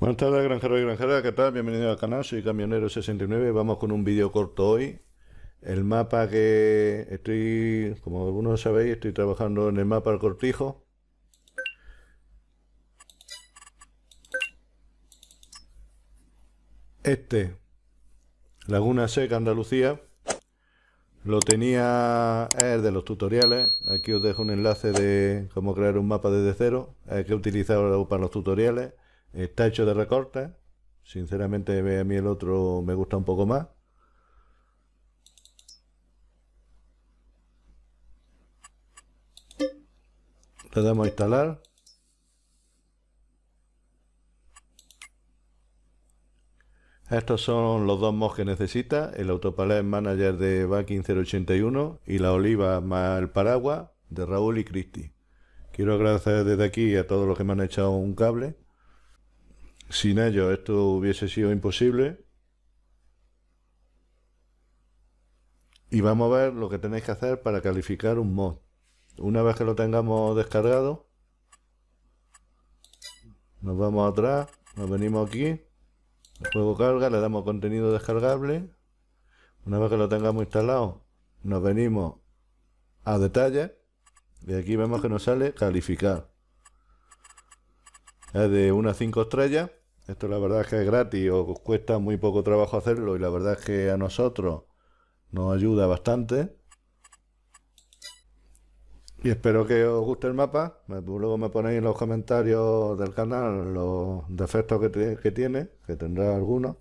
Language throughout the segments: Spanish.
Buenas tardes, granjeros y granjeras, ¿qué tal? Bienvenidos al canal, soy Camionero69, vamos con un vídeo corto hoy. El mapa que estoy, como algunos sabéis, estoy trabajando en el mapa del cortijo. Este, Laguna Seca, Andalucía, lo tenía, es de los tutoriales, aquí os dejo un enlace de cómo crear un mapa desde cero, eh, que he utilizado para los tutoriales. Está hecho de recortes. Sinceramente, a mí el otro me gusta un poco más. Le damos a instalar. Estos son los dos mods que necesita, el autopalet Manager de Backing 081 y la oliva más el paraguas de Raúl y Cristi. Quiero agradecer desde aquí a todos los que me han echado un cable. Sin ello esto hubiese sido imposible. Y vamos a ver lo que tenéis que hacer para calificar un mod. Una vez que lo tengamos descargado, nos vamos atrás, nos venimos aquí, el juego carga, le damos contenido descargable. Una vez que lo tengamos instalado, nos venimos a detalles. y aquí vemos que nos sale calificar. Es de una 5 estrellas. Esto la verdad es que es gratis o cuesta muy poco trabajo hacerlo y la verdad es que a nosotros nos ayuda bastante. Y espero que os guste el mapa. Luego me ponéis en los comentarios del canal los defectos que, que tiene, que tendrá alguno.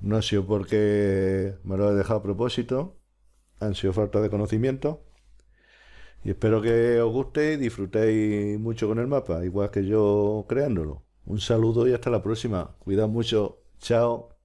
No ha sido porque me lo he dejado a propósito, han sido falta de conocimiento. Y espero que os guste y disfrutéis mucho con el mapa, igual que yo creándolo. Un saludo y hasta la próxima. Cuida mucho. Chao.